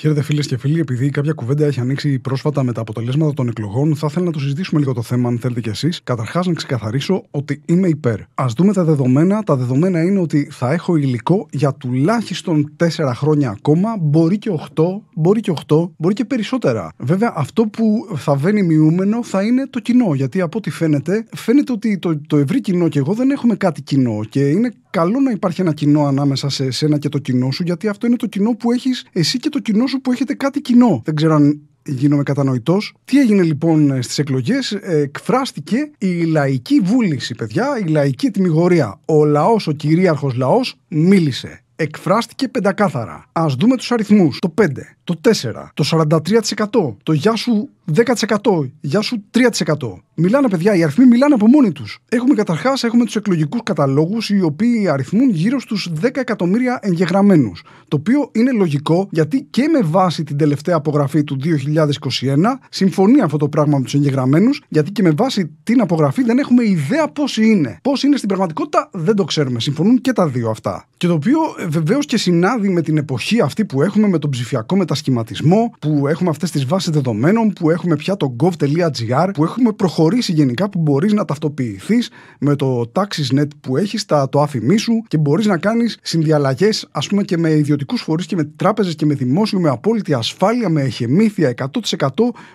Χαίρετε φίλες και φίλοι, επειδή κάποια κουβέντα έχει ανοίξει πρόσφατα με τα αποτελέσματα των εκλογών, θα ήθελα να το συζητήσουμε λίγο το θέμα, αν θέλετε κι εσείς. Καταρχάς, να ξεκαθαρίσω ότι είμαι υπέρ. Ας δούμε τα δεδομένα. Τα δεδομένα είναι ότι θα έχω υλικό για τουλάχιστον 4 χρόνια ακόμα, μπορεί και 8, μπορεί και 8, μπορεί και περισσότερα. Βέβαια, αυτό που θα βαίνει μειούμενο θα είναι το κοινό, γιατί από ό,τι φαίνεται, φαίνεται ότι το, το ευρύ κοινό και εγώ δεν έχουμε κάτι κοινό και είναι καλό να υπάρχει ένα κοινό ανάμεσα σε εσένα και το κοινό σου, γιατί αυτό είναι το κοινό που έχεις εσύ και το κοινό σου που έχετε κάτι κοινό. Δεν ξέρω αν γίνομαι κατανοητός. Τι έγινε λοιπόν ε, στις εκλογές, ε, εκφράστηκε η λαϊκή βούληση, παιδιά, η λαϊκή τιμιγορία. Ο λαός, ο κυρίαρχος λαός, μίλησε εκφράστηκε πεντακάθαρα. Ας δούμε τους αριθμούς. Το 5, το 4, το 43%, το γεια σου 10%. Γεια σου 3%. Μιλάνε παιδιά, οι αριθμοί μιλάνε από μόνοι τους. Έχουμε καταρχάς έχουμε τους εκλογικούς καταλόγους, οι οποίοι αριθμούν γύρω στους 10 εκατομμύρια εγγεγραμμένους. Το οποίο είναι λογικό γιατί και με βάση την τελευταία απογραφή του 2021 συμφωνεί αυτό το πράγμα με τους εγγεγραμμένους, γιατί και με βάση την απογραφή δεν έχουμε ιδέα πόσοι είναι. Πόσοι είναι στην πραγματικότητα δεν το ξέρουμε. Συμφωνούν και τα δύο αυτά. Και το οποίο ε, βεβαίως και συνάδει με την εποχή αυτή που έχουμε, με τον ψηφιακό μετασχηματισμό, που έχουμε αυτές τις βάσεις δεδομένων, που έχουμε Έχουμε πια το gov.gr που έχουμε προχωρήσει γενικά που μπορείς να ταυτοποιηθείς με το taxisnet που έχεις, το άφημί σου και μπορείς να κάνεις συνδιαλλαγές ας πούμε και με ιδιωτικούς φορείς και με τράπεζες και με δημόσιο με απόλυτη ασφάλεια, με εχεμήθεια 100%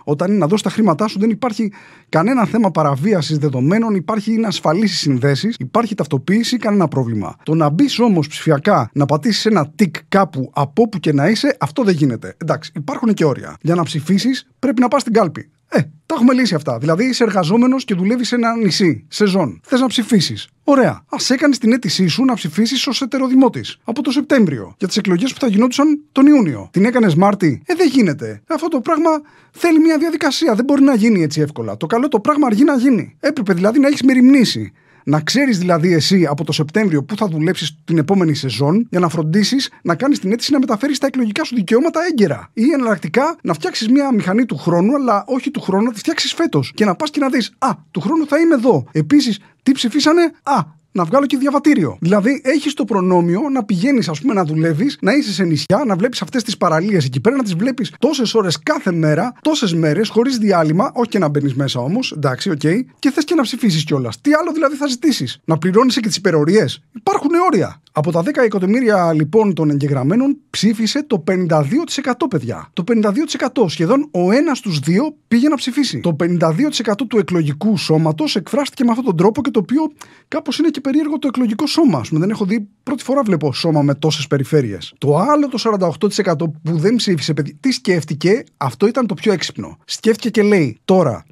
όταν είναι να δώσεις τα χρήματά σου. Δεν υπάρχει κανένα θέμα παραβίασης δεδομένων, υπάρχει είναι ασφαλή συνδέσεις, υπάρχει ταυτοποίηση, κανένα πρόβλημα. Το να μπεις όμως ψηφιακά να πατήσεις ένα τικ κάπου από όπου και να είσαι, αυτό δεν γίνεται. Εντάξει, υπάρχουν και όρια. Για να ψηφίσεις πρέπει να πας στην κάλπη. Ε, τα έχουμε λύσει αυτά. Δηλαδή είσαι εργαζόμενος και δουλεύεις σε ένα νησί, σεζόν. Θες να ψηφίσεις. Ωραία. Ας έκανες την αίτησή σου να ψηφίσεις ως ετεροδημότη από το Σεπτέμβριο για τις εκλογές που θα γινόντουσαν τον Ιούνιο. Την έκανες Μάρτι. Ε, δεν γίνεται. Αυτό το πράγμα θέλει μια διαδικασία. Δεν μπορεί να γίνει έτσι εύκολα. Το καλό το πράγμα αργεί να γίνει. Έπρεπε δηλαδή να έχεις μεριμνήσει να ξέρεις δηλαδή εσύ από το Σεπτέμβριο που θα δουλέψεις την επόμενη σεζόν για να φροντίσεις να κάνεις την αίτηση να μεταφέρεις τα εκλογικά σου δικαιώματα έγκαιρα. Ή εναλλακτικά να φτιάξεις μια μηχανή του χρόνου, αλλά όχι του χρόνου, να τη φτιάξεις φέτος. Και να πας και να δεις Α, του χρόνου θα είμαι εδώ. Επίσης, τι ψηφίσανε, Α, να βγάλω και διαβατήριο. Δηλαδή, έχεις το προνόμιο να πηγαίνεις, ας πούμε, να δουλεύεις, να είσαι σε νησιά, να βλέπεις αυτές τις παραλίες εκεί πέρα, να τις βλέπεις τόσες ώρες κάθε μέρα, τόσες μέρες, χωρίς διάλειμμα, όχι και να μπαίνεις μέσα όμως, εντάξει, οκ, okay, και θες και να ψηφίσεις κιόλας. Τι άλλο δηλαδή θα ζητήσεις, Να πληρώνεις και τις υπερορίες. Υπάρχουν όρια. Από τα 10 εκατομμύρια λοιπόν των εγγεγραμμένων ψήφισε το 52% παιδιά. Το 52% σχεδόν ο ένας στους δύο πήγε να ψηφίσει. Το 52% του εκλογικού σώματος εκφράστηκε με αυτόν τον τρόπο και το οποίο κάπως είναι και περίεργο το εκλογικό σώμα. Δεν έχω δει πρώτη φορά βλέπω σώμα με τόσες περιφέρειες. Το άλλο το 48% που δεν ψήφισε, παιδί, τι σκέφτηκε, αυτό ήταν το πιο έξυπνο. Σκέφτηκε και λέει τώρα,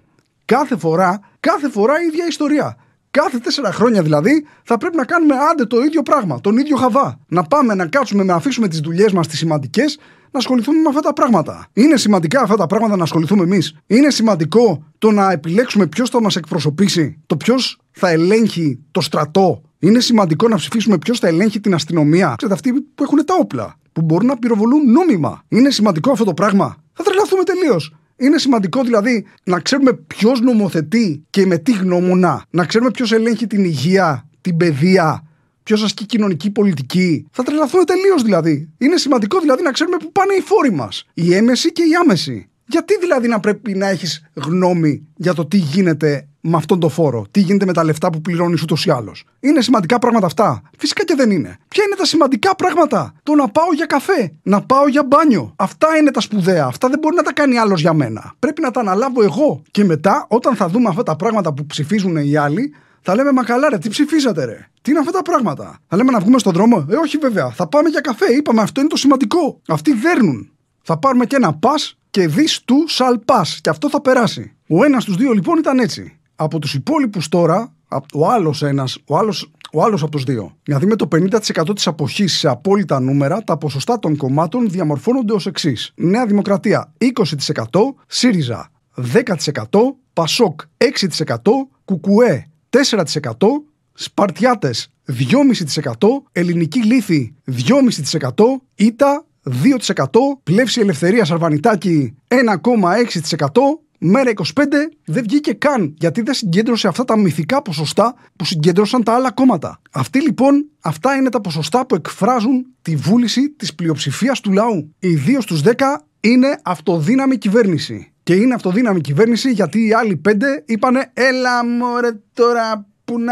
κάθε φορά, κάθε φορά η ίδια ιστορία. Κάθε τέσσερα χρόνια δηλαδή θα πρέπει να κάνουμε άντε το ίδιο πράγμα, τον ίδιο χαβά. Να πάμε να κάτσουμε να αφήσουμε τις δουλειές μας τις σημαντικές να ασχοληθούμε με αυτά τα πράγματα. Είναι σημαντικά αυτά τα πράγματα να ασχοληθούμε εμείς. Είναι σημαντικό το να επιλέξουμε ποιος θα μας εκπροσωπήσει, το ποιος θα ελέγχει το στρατό. Είναι σημαντικό να ψηφίσουμε ποιος θα ελέγχει την αστυνομία. Ξέρετε, αυτοί που έχουν τα όπλα, που μπορούν να πυροβολούν νόμιμα. Είναι σημαντικό αυτό το πράγμα. Θα τρελαθούμε τελείως. Είναι σημαντικό δηλαδή να ξέρουμε ποιος νομοθετεί και με τι γνώμονα. Να ξέρουμε ποιος ελέγχει την υγεία, την παιδεία, ποιος ασκεί κοινωνική πολιτική. Θα τρελαθούμε τελείως δηλαδή. Είναι σημαντικό δηλαδή να ξέρουμε πού πάνε οι φόροι μας. Η έμεση και η άμεση. Γιατί δηλαδή να πρέπει να έχεις γνώμη για το τι γίνεται με αυτόν τον φόρο, τι γίνεται με τα λεφτά που πληρώνεις ούτως ή άλλως. Είναι σημαντικά πράγματα αυτά. Φυσικά και δεν είναι. Ποια είναι τα σημαντικά πράγματα. Το να πάω για καφέ, να πάω για μπάνιο. Αυτά είναι τα σπουδαία. Αυτά δεν μπορεί να τα κάνει άλλος για μένα. Πρέπει να τα αναλάβω εγώ. Και μετά, όταν θα δούμε αυτά τα πράγματα που ψηφίζουν οι άλλοι, θα λέμε Μα καλά, ρε, τι ψηφίζατε, ρε. Τι είναι αυτά τα πράγματα. Θα λέμε να βγούμε στον δρόμο. Ε, όχι βέβαια. Θα πάμε για καφέ. Είπαμε αυτό είναι το σημαντικό. Αυτοί δέρνουν. Θα πάρουμε και ένα πας και δεις του σαλπά. Και αυτό θα περάσει. Ο ένας στου δύο λοιπόν ήταν έτσι από τους υπόλοιπους τώρα, ο άλλος ένας, ο άλλος, ο άλλος από τους δύο. Δηλαδή με το 50% της αποχής σε απόλυτα νούμερα, τα ποσοστά των κομμάτων διαμορφώνονται ως εξής. Νέα Δημοκρατία 20%, ΣΥΡΙΖΑ 10%, ΠΑΣΟΚ 6%, ΚΟΥΚΟΥΕ 4%, Σπαρτιάτες 2,5%, Ελληνική Λύθη 2,5%, ΙΤΑ 2%, Πλεύση Ελευθερίας Αρβανιτάκη 1,6%, μέρα 25 δεν βγήκε καν γιατί δεν συγκέντρωσε αυτά τα μυθικά ποσοστά που συγκέντρωσαν τα άλλα κόμματα. Αυτή λοιπόν, αυτά είναι τα ποσοστά που εκφράζουν τη βούληση της πλειοψηφίας του λαού. Οι δύο στους 10 είναι αυτοδύναμη κυβέρνηση. Και είναι αυτοδύναμη κυβέρνηση γιατί οι άλλοι 5 είπανε «Έλα μωρέ τώρα που να...»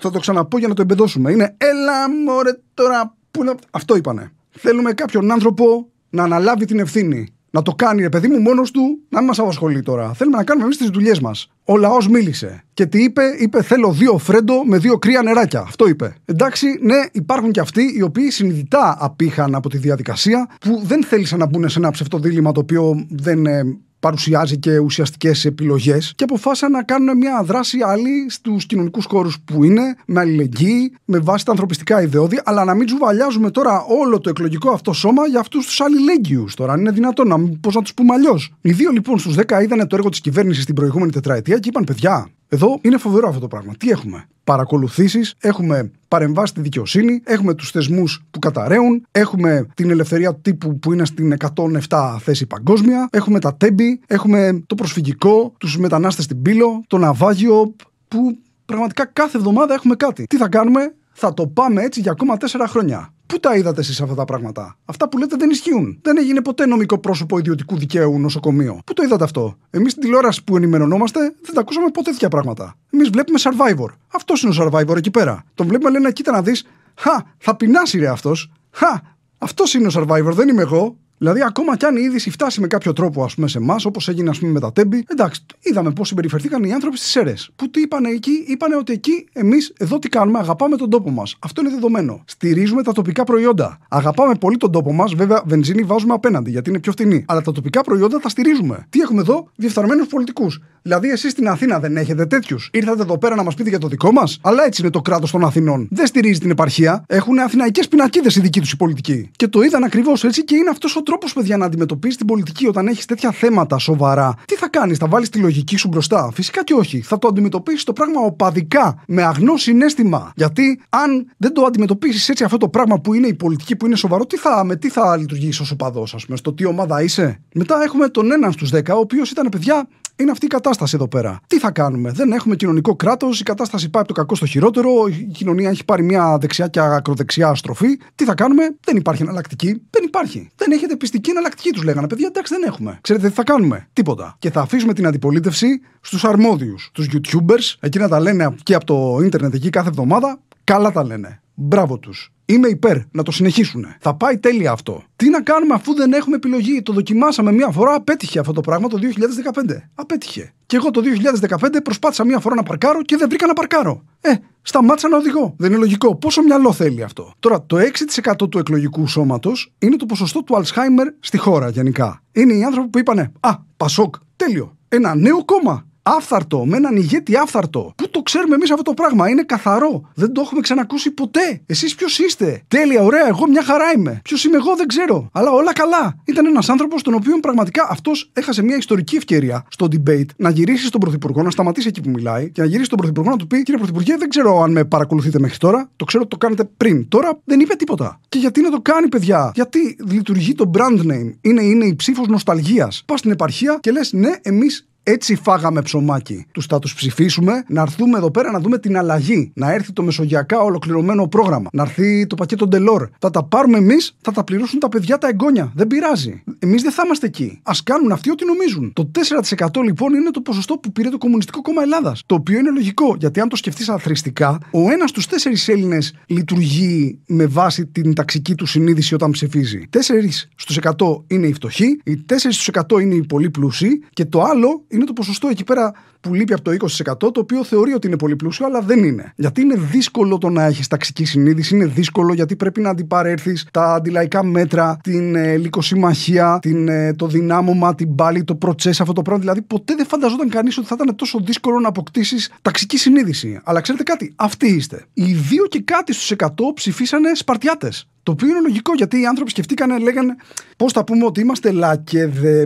Θα το ξαναπώ για να το εμπεδώσουμε. Είναι «Έλα μωρέ τώρα που να...» Αυτό είπανε. Θέλουμε κάποιον άνθρωπο να αναλάβει την ευθύνη να το κάνει, ρε παιδί μου, μόνος του, να μην μας απασχολεί τώρα. Θέλουμε να κάνουμε εμείς τις δουλειές μας. Ο λαός μίλησε. Και τι είπε, είπε: Θέλω δύο φρέντο με δύο κρύα νεράκια. Αυτό είπε. Εντάξει, ναι, υπάρχουν και αυτοί οι οποίοι συνειδητά απήχαν από τη διαδικασία, που δεν θέλησαν να μπουν σε ένα ψευτοδίλημα το οποίο δεν ε, παρουσιάζει και ουσιαστικές επιλογές και αποφάσισαν να κάνουν μια δράση άλλη στους κοινωνικούς χώρους που είναι, με αλληλεγγύη, με βάση τα ανθρωπιστικά ιδεώδη, αλλά να μην τζουβαλιάζουμε τώρα όλο το εκλογικό αυτό σώμα για αυτούς τους αλληλέγγυους. Τώρα, αν είναι δυνατόν, να, πώς να τους πούμε αλλιώς. Οι δύο λοιπόν στους 10 είδανε το έργο της κυβέρνησης την προηγούμενη τετραετία και είπαν, παιδιά, εδώ είναι φοβερό αυτό το πράγμα. Τι έχουμε. Παρακολουθήσεις, έχουμε παρεμβάσεις τη δικαιοσύνη, έχουμε τους θεσμούς που καταραίουν, έχουμε την ελευθερία τύπου που είναι στην 107 θέση παγκόσμια, έχουμε τα τέμπη, έχουμε το προσφυγικό, τους μετανάστες στην πύλο, το ναυάγιο, που πραγματικά κάθε εβδομάδα έχουμε κάτι. Τι θα κάνουμε, θα το πάμε έτσι για ακόμα 4 χρόνια. Πού τα είδατε εσείς αυτά τα πράγματα. Αυτά που λέτε δεν ισχύουν. Δεν έγινε ποτέ νομικό πρόσωπο ιδιωτικού δικαίου νοσοκομείο. Πού το είδατε αυτό. Εμείς στην τηλεόραση που ενημερωνόμαστε δεν τα ακούσαμε ποτέ τέτοια πράγματα. Εμείς βλέπουμε survivor. Αυτός είναι ο survivor εκεί πέρα. Τον βλέπουμε λένε κοίτα να δεις. Χα, θα πεινάσει ρε αυτός. Χα, αυτός είναι ο survivor, δεν είμαι εγώ. Δηλαδή, ακόμα κι αν η είδηση φτάσει με κάποιο τρόπο ας πούμε, σε εμάς, όπως έγινε ας πούμε, με τα τέμπη, εντάξει, είδαμε πώς συμπεριφερθήκαν οι άνθρωποι στις σέρες. Που τι είπαν εκεί, είπαν ότι εκεί εμείς εδώ τι κάνουμε, αγαπάμε τον τόπο μας. Αυτό είναι δεδομένο. Στηρίζουμε τα τοπικά προϊόντα. Αγαπάμε πολύ τον τόπο μας, βέβαια βενζίνη βάζουμε απέναντι γιατί είναι πιο φτηνή. Αλλά τα τοπικά προϊόντα τα στηρίζουμε. Τι έχουμε εδώ, διεφθαρμένους πολιτικούς. Δηλαδή, εσείς στην Αθήνα δεν έχετε τέτοιους. Ήρθατε εδώ πέρα να μας πείτε για το δικό μας. Αλλά έτσι είναι το κράτος των Αθηνών. Δεν στηρίζει την επαρχία. Έχουν αθηναϊκές πινακίδες οι δικοί τους οι πολιτικοί. Και το είδαν ακριβώς έτσι και είναι αυτός ο τρόπο, παιδιά, να αντιμετωπίσει την πολιτική όταν έχεις τέτοια θέματα σοβαρά. Τι θα κάνεις, θα βάλεις τη λογική σου μπροστά. Φυσικά και όχι. Θα το αντιμετωπίσεις το πράγμα οπαδικά, με αγνό συνέστημα. Γιατί αν δεν το αντιμετωπίσεις έτσι αυτό το πράγμα που είναι η πολιτική, που είναι σοβαρό, τι θα, με τι θα λειτουργήσει ως οπαδός, ας πούμε, στο τι ομάδα είσαι. Μετά έχουμε τον έναν στους 10, ο οποίος ήταν παιδιά είναι αυτή η κατάσταση εδώ πέρα. Τι θα κάνουμε, δεν έχουμε κοινωνικό κράτος, η κατάσταση πάει από το κακό στο χειρότερο, η κοινωνία έχει πάρει μια δεξιά και ακροδεξιά στροφή. Τι θα κάνουμε, δεν υπάρχει εναλλακτική. Δεν υπάρχει. Δεν έχετε πιστική εναλλακτική, τους λέγανε. Παιδιά, εντάξει, δεν έχουμε. Ξέρετε τι θα κάνουμε, τίποτα. Και θα αφήσουμε την αντιπολίτευση στους αρμόδιους, τους YouTubers, εκείνα τα λένε και από το ίντερνετ εκεί κάθε εβδομάδα. Καλά τα λένε. Μπράβο τους. Είμαι υπέρ να το συνεχίσουν. Θα πάει τέλεια αυτό. Τι να κάνουμε αφού δεν έχουμε επιλογή. Το δοκιμάσαμε μία φορά, απέτυχε αυτό το πράγμα το 2015. Απέτυχε. Και εγώ το 2015 προσπάθησα μία φορά να παρκάρω και δεν βρήκα να παρκάρω. Ε, σταμάτησα να οδηγώ. Δεν είναι λογικό. Πόσο μυαλό θέλει αυτό. Τώρα, το 6% του εκλογικού σώματος είναι το ποσοστό του Αλσχάιμερ στη χώρα γενικά. Είναι οι άνθρωποι που είπανε Α, Πασόκ, τέλειο. Ένα νέο κόμμα άφθαρτο, με έναν ηγέτη άφθαρτο. Πού το ξέρουμε εμείς αυτό το πράγμα, είναι καθαρό. Δεν το έχουμε ξανακούσει ποτέ. Εσείς ποιος είστε. Τέλεια, ωραία, εγώ μια χαρά είμαι. Ποιος είμαι εγώ δεν ξέρω. Αλλά όλα καλά. Ήταν ένας άνθρωπος, τον οποίο πραγματικά αυτός έχασε μια ιστορική ευκαιρία στο debate να γυρίσει στον Πρωθυπουργό, να σταματήσει εκεί που μιλάει και να γυρίσει στον Πρωθυπουργό να του πει: Κύριε Πρωθυπουργέ, δεν ξέρω αν με παρακολουθείτε μέχρι τώρα. Το ξέρω ότι το κάνετε πριν. Τώρα δεν είπε τίποτα. Και γιατί να το κάνει, παιδιά. Γιατί λειτουργεί το brand name. Είναι, είναι η ψήφος νοσταλγίας. Πας στην επαρχία και λες: Ναι, εμείς έτσι φάγαμε ψωμάκι. Τους θα τους ψηφίσουμε να έρθουμε εδώ πέρα να δούμε την αλλαγή. Να έρθει το μεσογειακά ολοκληρωμένο πρόγραμμα. Να έρθει το πακέτο Ντελόρ. Θα τα πάρουμε εμείς, θα τα πληρώσουν τα παιδιά τα εγγόνια. Δεν πειράζει. Εμείς δεν θα είμαστε εκεί. Ας κάνουν αυτοί ό,τι νομίζουν. Το 4% λοιπόν είναι το ποσοστό που πήρε το Κομμουνιστικό Κόμμα Ελλάδας. Το οποίο είναι λογικό γιατί αν το σκεφτείς αθρηστικά, ο ένας στους τέσσερις Έλληνες λειτουργεί με βάση την ταξική του συνείδηση όταν ψηφίζει. 4 στου 100 είναι οι φτωχοί, οι 4 στου 100 είναι οι πολύ πλούσιοι και το άλλο είναι το ποσοστό εκεί πέρα που λείπει από το 20%, το οποίο θεωρεί ότι είναι πολύ πλούσιο, αλλά δεν είναι. Γιατί είναι δύσκολο το να έχεις ταξική συνείδηση, είναι δύσκολο γιατί πρέπει να αντιπαρέλθει τα αντιλαϊκά μέτρα, την ε, ε, το δυνάμωμα, την πάλι, το προτσέ, αυτό το πράγμα. Δηλαδή, ποτέ δεν φανταζόταν κανείς ότι θα ήταν τόσο δύσκολο να αποκτήσεις ταξική συνείδηση. Αλλά ξέρετε κάτι, αυτοί είστε. Οι δύο και κάτι στους 100 ψηφίσανε Σπαρτιάτες. Το οποίο είναι λογικό γιατί οι άνθρωποι σκεφτήκανε, λέγανε πώς θα πούμε ότι είμαστε λακεδε.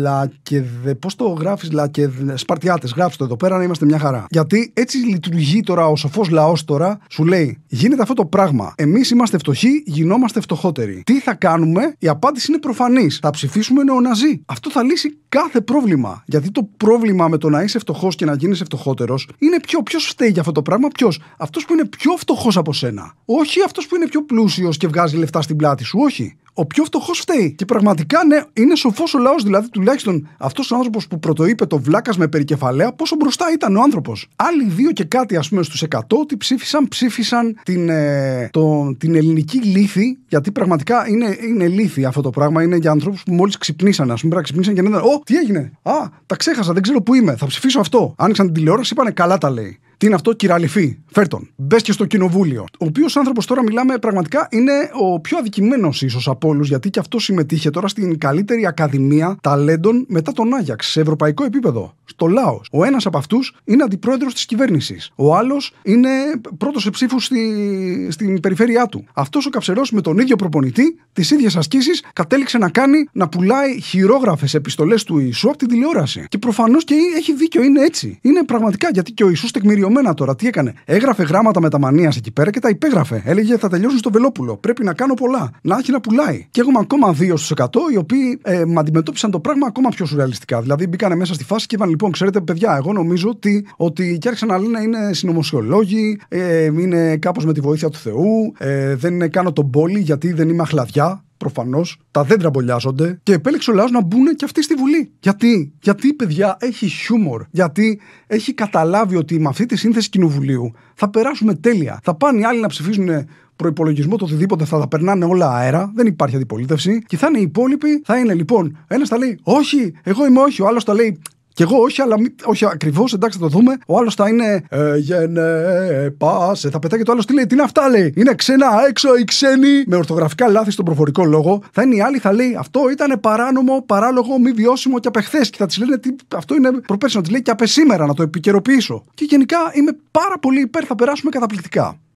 λακεδε πώς το γράφεις, λακεδε. Σπαρτιάτε, γράψτε εδώ πέρα να είμαστε μια χαρά. Γιατί έτσι λειτουργεί τώρα ο σοφός λαός τώρα, σου λέει: Γίνεται αυτό το πράγμα. Εμείς είμαστε φτωχοί, γινόμαστε φτωχότεροι. Τι θα κάνουμε, η απάντηση είναι προφανής. Θα ψηφίσουμε νεοναζί. Αυτό θα λύσει κάθε πρόβλημα. Γιατί το πρόβλημα με το να είσαι φτωχός και να γίνεις φτωχότερος είναι ποιο. Ποιος φταίει για αυτό το πράγμα, ποιος. Αυτός που είναι πιο φτωχός από σένα. Όχι αυτός που είναι πιο πλούσιος και βγάζει λεφτά στην πλάτη σου. Όχι. Ο πιο φτωχός φταίει. Και πραγματικά ναι, είναι σοφός ο λαός. Δηλαδή, τουλάχιστον αυτός ο άνθρωπος που πρωτοείπε το βλάκας με περικεφαλαία, πόσο μπροστά ήταν ο άνθρωπος. Άλλοι δύο και κάτι, ας πούμε, στους 100 ότι ψήφισαν, ψήφισαν την, ε, το, την ελληνική λύθη. Γιατί πραγματικά είναι, είναι λύθη αυτό το πράγμα. Είναι για ανθρώπους που μόλις ξυπνήσαν, ας πούμε, ξυπνήσαν και να ήταν τι έγινε. Α, τα ξέχασα, δεν ξέρω πού είμαι. Θα ψηφίσω αυτό. Άνοιξαν την τηλεόραση, είπανε καλά τα λέει. Τι είναι αυτό, κυραλυφή. Φέρτον. Μπες και στο κοινοβούλιο. Ο οποίος άνθρωπος τώρα μιλάμε πραγματικά είναι ο πιο αδικημένος ίσως από όλους, γιατί και αυτός συμμετείχε τώρα στην καλύτερη ακαδημία ταλέντων μετά τον Άγιαξ σε ευρωπαϊκό επίπεδο. Στο Λάος. Ο ένας από αυτούς είναι αντιπρόεδρος της κυβέρνησης. Ο άλλος είναι πρώτος σε ψήφους στη... στην περιφέρειά του. Αυτός ο καψερό με τον ίδιο προπονητή, τις ίδιες ασκήσεις, κατέληξε να κάνει να πουλάει χειρόγραφες επιστολές του ισού από την τηλεόραση. Και προφανώς και έχει δίκιο, είναι έτσι. Είναι πραγματικά γιατί και ο ισού τεκμηριώνει Εμένα τώρα. Τι έκανε. Έγραφε γράμματα με τα μανιά εκεί πέρα και τα υπέγραφε. Έλεγε θα τελειώσουν στο Βελόπουλο. Πρέπει να κάνω πολλά. Να έχει να πουλάει. Και έχουμε ακόμα 2 οι οποίοι ε, με αντιμετώπισαν το πράγμα ακόμα πιο σουρεαλιστικά. Δηλαδή μπήκανε μέσα στη φάση και είπαν λοιπόν, ξέρετε παιδιά, εγώ νομίζω ότι, ότι και άρχισαν να λένε είναι συνωμοσιολόγοι, ε, είναι κάπως με τη βοήθεια του Θεού, ε, δεν κάνω τον πόλη γιατί δεν είμαι αχλαδιά προφανώς, τα δέντρα μπολιάζονται και επέλεξε ο λαός να μπουν και αυτοί στη Βουλή. Γιατί, γιατί παιδιά έχει χιούμορ, γιατί έχει καταλάβει ότι με αυτή τη σύνθεση κοινοβουλίου θα περάσουμε τέλεια. Θα πάνε οι άλλοι να ψηφίζουν προπολογισμό, το οτιδήποτε θα τα περνάνε όλα αέρα, δεν υπάρχει αντιπολίτευση. Και θα είναι οι υπόλοιποι, θα είναι λοιπόν, ένας θα λέει Όχι, εγώ είμαι όχι, ο άλλος θα λέει και εγώ όχι, αλλά όχι ακριβώς, εντάξει, θα το δούμε. Ο άλλος θα είναι. Ε, γενε, Θα πετάει και το άλλος τι λέει. Τι είναι αυτά, λέει. Είναι ξένα, έξω οι ξένοι. Με ορθογραφικά λάθη στον προφορικό λόγο. Θα είναι η άλλη, θα λέει αυτό ήταν παράνομο, παράλογο, μη βιώσιμο και απεχθές. Και θα της λένε τι, αυτό είναι προπέρσι να της λέει και απεσήμερα να το επικαιροποιήσω. Και γενικά είμαι πάρα πολύ υπέρ, θα περάσουμε καταπληκτικά.